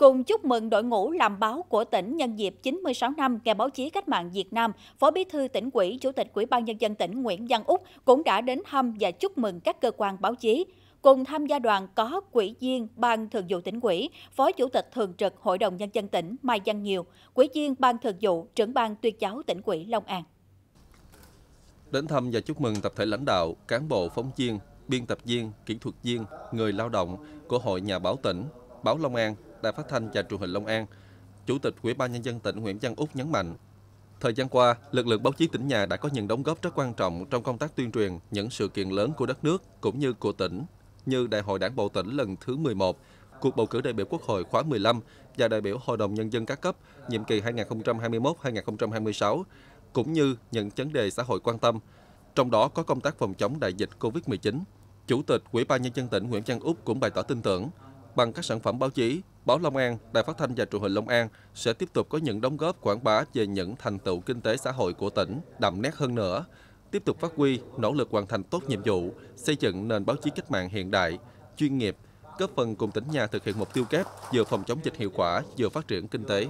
Cùng chúc mừng đội ngũ làm báo của tỉnh nhân dịp 96 năm Ngày báo chí cách mạng Việt Nam, Phó Bí thư tỉnh ủy, Chủ tịch Ủy ban nhân dân tỉnh Nguyễn Văn Úc cũng đã đến thăm và chúc mừng các cơ quan báo chí. Cùng tham gia đoàn có quỹ viên Ban Thường vụ tỉnh ủy, Phó Chủ tịch Thường trực Hội đồng Nhân dân tỉnh Mai Văn Nhiều, quỹ viên Ban Thường vụ, trưởng ban tuyên giáo tỉnh ủy Long An. Đến thăm và chúc mừng tập thể lãnh đạo, cán bộ, phóng viên, biên tập viên, kỹ thuật viên, người lao động của Hội Nhà báo tỉnh, báo Long An Đài Phát thanh và Truyền hình Long An, Chủ tịch Ủy ban nhân dân tỉnh Nguyễn Văn Úc nhấn mạnh, thời gian qua, lực lượng báo chí tỉnh nhà đã có những đóng góp rất quan trọng trong công tác tuyên truyền những sự kiện lớn của đất nước cũng như của tỉnh, như Đại hội Đảng bộ tỉnh lần thứ 11, cuộc bầu cử đại biểu Quốc hội khóa 15 và đại biểu Hội đồng nhân dân các cấp nhiệm kỳ 2021-2026 cũng như những vấn đề xã hội quan tâm, trong đó có công tác phòng chống đại dịch COVID-19. Chủ tịch Ủy ban nhân dân tỉnh Nguyễn Văn Úc cũng bày tỏ tin tưởng bằng các sản phẩm báo chí, Báo Long An, Đài Phát thanh và Truyền hình Long An sẽ tiếp tục có những đóng góp quảng bá về những thành tựu kinh tế xã hội của tỉnh đậm nét hơn nữa, tiếp tục phát huy nỗ lực hoàn thành tốt nhiệm vụ, xây dựng nền báo chí cách mạng hiện đại, chuyên nghiệp, góp phần cùng tỉnh nhà thực hiện mục tiêu kép vừa phòng chống dịch hiệu quả vừa phát triển kinh tế.